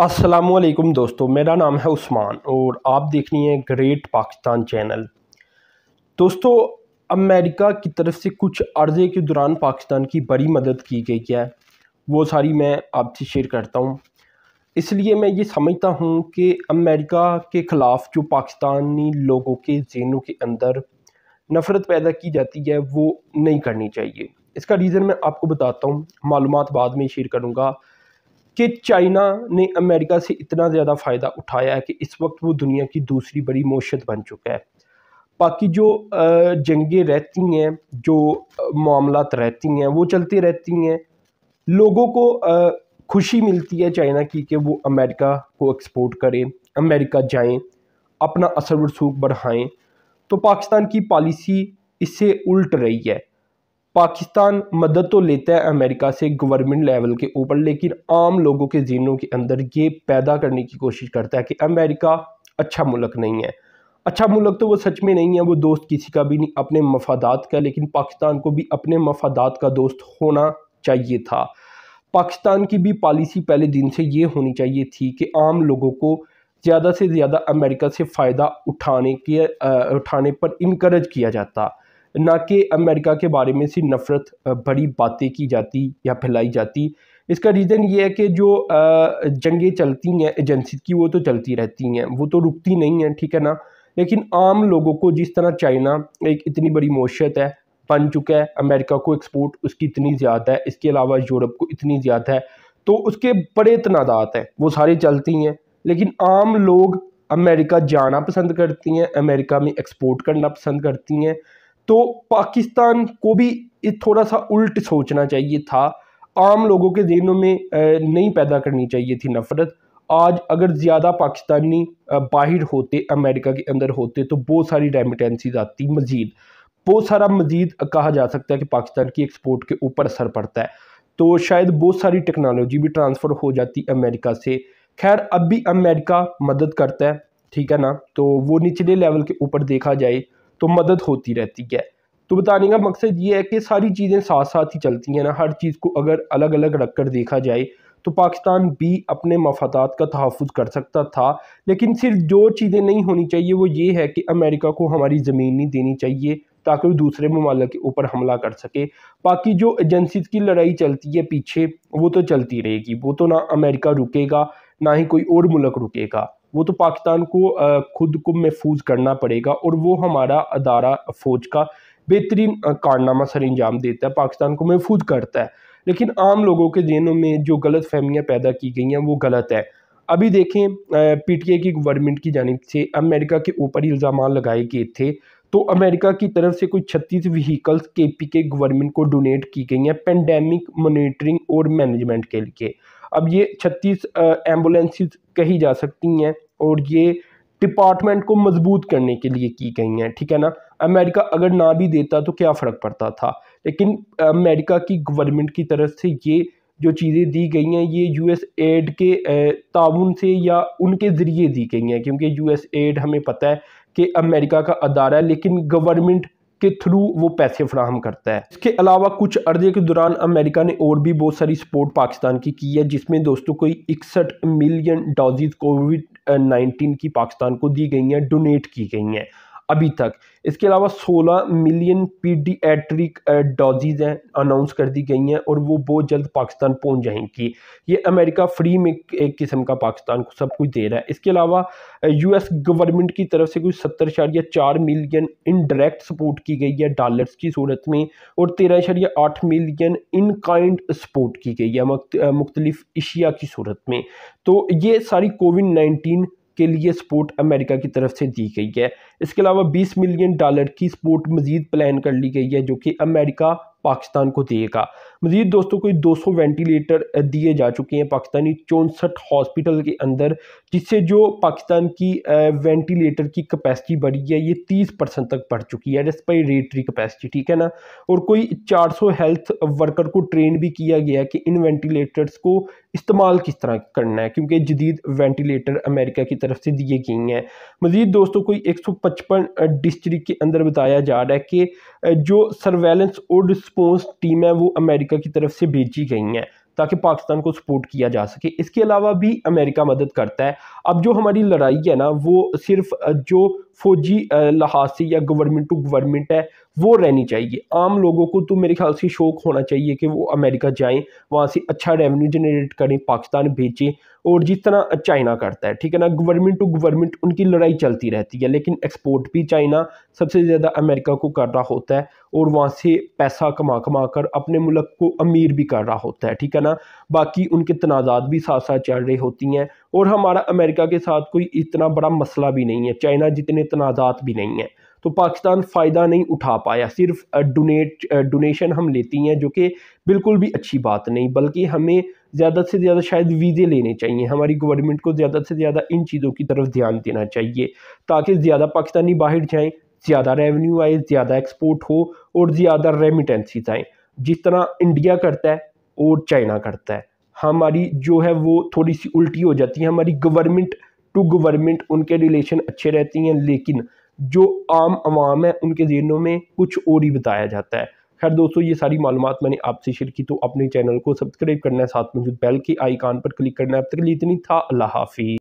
असलकुम दोस्तों मेरा नाम है उस्मान और आप देखनी है ग्रेट पाकिस्तान चैनल दोस्तों अमेरिका की तरफ से कुछ अर्जे के दौरान पाकिस्तान की बड़ी मदद की गई है वो सारी मैं आपसे शेयर करता हूँ इसलिए मैं ये समझता हूँ कि अमेरिका के ख़िलाफ़ जो पाकिस्तानी लोगों के जहनों के अंदर नफ़रत पैदा की जाती है वो नहीं करनी चाहिए इसका रीज़न मैं आपको बताता हूँ मालूम बाद में शेयर करूँगा कि चाइना ने अमेरिका से इतना ज़्यादा फ़ायदा उठाया है कि इस वक्त वो दुनिया की दूसरी बड़ी मोशत बन चुका है बाकी जो जंगें रहती हैं जो मामला रहती हैं वो चलती रहती हैं लोगों को खुशी मिलती है चाइना की कि वो अमेरिका को एक्सपोर्ट करें अमेरिका जाएं अपना असर रसूख बढ़ाएं तो पाकिस्तान की पॉलिसी इससे उल्ट रही है पाकिस्तान मदद तो लेता है अमेरिका से गवर्नमेंट लेवल के ऊपर लेकिन आम लोगों के जीनों के अंदर ये पैदा करने की कोशिश करता है कि अमेरिका अच्छा मुल्क नहीं है अच्छा मुल्क तो वो सच में नहीं है वो दोस्त किसी का भी नहीं अपने मफादात का लेकिन पाकिस्तान को भी अपने मफादात का दोस्त होना चाहिए था पाकिस्तान की भी पॉलिसी पहले दिन से ये होनी चाहिए थी कि आम लोगों को ज़्यादा से ज़्यादा अमेरिका से फ़ायदा उठाने के आ, उठाने पर इनक्रेज किया जाता ना कि अमेरिका के बारे में सी नफ़रत बड़ी बातें की जाती या फैलाई जाती इसका रीज़न ये है कि जो जंगें चलती हैं एजेंसी की वो तो चलती रहती हैं वो तो रुकती नहीं हैं ठीक है ना लेकिन आम लोगों को जिस तरह चाइना एक इतनी बड़ी मोशत है बन चुका है अमेरिका को एक्सपोर्ट उसकी इतनी ज़्यादा है इसके अलावा यूरोप को इतनी ज़्यादा है तो उसके बड़े तनादात हैं वो सारे चलती हैं लेकिन आम लोग अमेरिका जाना पसंद करती हैं अमेरिका में एक्सपोर्ट करना पसंद करती हैं तो पाकिस्तान को भी थोड़ा सा उल्ट सोचना चाहिए था आम लोगों के जहनों में नहीं पैदा करनी चाहिए थी नफ़रत आज अगर ज़्यादा पाकिस्तानी बाहर होते अमेरिका के अंदर होते तो बहुत सारी रेमिटेंसीज आती मज़ीद बहुत सारा मज़ीद कहा जा सकता है कि पाकिस्तान की एक्सपोर्ट के ऊपर असर पड़ता है तो शायद बहुत सारी टेक्नोलॉजी भी ट्रांसफ़र हो जाती अमेरिका से खैर अब भी अमेरिका मदद करता है ठीक है ना तो वो निचले लेवल के ऊपर देखा जाए तो मदद होती रहती है तो बताने का मकसद ये है कि सारी चीज़ें साथ साथ ही चलती हैं ना हर चीज़ को अगर अलग अलग रख कर देखा जाए तो पाकिस्तान भी अपने मफादात का तहफ़ कर सकता था लेकिन सिर्फ जो चीज़ें नहीं होनी चाहिए वो ये है कि अमेरिका को हमारी ज़मीन नहीं देनी चाहिए ताकि वो दूसरे ममालक के ऊपर हमला कर सके बाकी जो एजेंसीज की लड़ाई चलती है पीछे वो तो चलती रहेगी वो तो ना अमेरिका रुकेगा ना ही कोई और मुल्क रुकेगा वो तो पाकिस्तान को खुद को महफूज करना पड़ेगा और वो हमारा अदारा फ़ौज का बेहतरीन कारनामा सर अंजाम देता है पाकिस्तान को महफूज करता है लेकिन आम लोगों के जहनों में जो गलत फहमियाँ पैदा की गई हैं वो गलत है अभी देखें पी टी आई की गवर्नमेंट की जानब से अमेरिका के ऊपर इल्ज़ाम लगाए गए थे तो अमेरिका की तरफ से कोई छत्तीस व्हीकल्स के पी के गवर्नमेंट को डोनेट की गई हैं पेंडेमिक मोनिटरिंग और मैनेजमेंट के लिए अब ये छत्तीस एम्बुलेंसेज कही जा सकती हैं और ये डिपार्टमेंट को मजबूत करने के लिए की गई हैं ठीक है ना अमेरिका अगर ना भी देता तो क्या फ़र्क पड़ता था लेकिन अमेरिका की गवर्नमेंट की तरफ से ये जो चीज़ें दी गई हैं ये यूएस एड के ताउन से या उनके ज़रिए दी गई हैं क्योंकि यूएस एड हमें पता है कि अमेरिका का अदारा है लेकिन गवर्नमेंट के थ्रू वो पैसे फ्राहम करता है इसके अलावा कुछ अर्जे के दौरान अमेरिका ने और भी बहुत सारी सपोर्ट पाकिस्तान की की है जिसमें दोस्तों कोई इकसठ मिलियन डोजेज कोविड नाइन्टीन की पाकिस्तान को दी गई हैं डोनेट की गई हैं अभी तक इसके अलावा 16 मिलियन पीडीएट्रिक डोजेज हैं अनाउंस कर दी गई हैं और वो बहुत जल्द पाकिस्तान पहुंच जाएंगी ये अमेरिका फ्री में एक किस्म का पाकिस्तान को सब कुछ दे रहा है इसके अलावा यूएस गवर्नमेंट की तरफ से कुछ सत्तर इशारिया चार मिलियन इनडायरेक्ट सपोर्ट की गई है डॉलर्स की सूरत में और तेरह इशारिया आठ मिलियन इन काइंड सपोर्ट की गई है मुख्तलिफ एशिया की सूरत में तो ये सारी कोविड नाइन्टीन के लिए सपोर्ट अमेरिका की तरफ से दी गई है इसके अलावा 20 मिलियन डॉलर की सपोर्ट मजीद प्लान कर ली गई है जो कि अमेरिका पाकिस्तान को देगा मजीद मतलब दोस्तों कोई 200 वेंटिलेटर दिए जा चुके हैं पाकिस्तानी चौंसठ हॉस्पिटल के अंदर जिससे जो पाकिस्तान की वेंटिलेटर की कैपेसिटी बढ़ी है ये 30 परसेंट तक बढ़ चुकी है रेस्पायरेटरी कैपेसिटी ठीक है ना और कोई 400 हेल्थ वर्कर को ट्रेन भी किया गया कि इन वेंटिलेटर्स को इस्तेमाल किस तरह करना है क्योंकि जदीद वेंटिलेटर अमेरिका की तरफ से दिए गई हैं मज़ीद मतलब दोस्तों कोई एक सौ पचपन डिस्ट्रिक्ट के अंदर बताया जा रहा है कि जो सर्वेलेंस और रिस्पॉन्स टीम है वो अमेरिका अमेरिका की तरफ से भेजी गई हैं ताकि पाकिस्तान को सपोर्ट किया जा सके इसके अलावा भी अमेरिका मदद करता है अब जो हमारी लड़ाई है ना वो सिर्फ जो फौजी लिहाज से या गवर्नमेंट टू गवर्नमेंट है वो रहनी चाहिए आम लोगों को तो मेरे ख्याल से शौक होना चाहिए कि वो अमेरिका जाएं वहाँ से अच्छा रेवेन्यू जनरेट करें पाकिस्तान भेजें और जिस तरह चाइना करता है ठीक है ना गवर्नमेंट टू गवर्नमेंट उनकी लड़ाई चलती रहती है लेकिन एक्सपोर्ट भी चाइना सबसे ज़्यादा अमेरिका को कर रहा होता है और वहाँ से पैसा कमा कमा कर अपने मुल्क को अमीर भी कर रहा होता है ठीक है ना बाकी उनके तनाजात भी साथ साथ चल रही होती हैं और हमारा अमेरिका के साथ कोई इतना बड़ा मसला भी नहीं है चाइना जितने तनाज़ात भी नहीं है तो पाकिस्तान फ़ायदा नहीं उठा पाया सिर्फ डोनेट डोनेशन हम लेती हैं जो कि बिल्कुल भी अच्छी बात नहीं बल्कि हमें ज़्यादा से ज़्यादा शायद वीज़े लेने चाहिए हमारी गवर्नमेंट को ज़्यादा से ज़्यादा इन चीज़ों की तरफ ध्यान देना चाहिए ताकि ज़्यादा पाकिस्तानी बाहर जाएँ ज़्यादा रेवेन्यू आए ज़्यादा एक्सपोर्ट हो और ज़्यादा रेमिटेंसीज आएँ जिस तरह इंडिया करता है और चाइना करता है हमारी जो है वो थोड़ी सी उल्टी हो जाती है हमारी गवर्नमेंट टू गवर्नमेंट उनके रिलेशन अच्छे रहती हैं लेकिन जो आम आवाम है उनके जहनों में कुछ और ही बताया जाता है खैर दोस्तों ये सारी मालूम मैंने आपसे शेयर की तो अपने चैनल को सब्सक्राइब करना है साथ में जो के आइकान पर क्लिक करना है अब तक इतनी था अल्लाह हाफिज़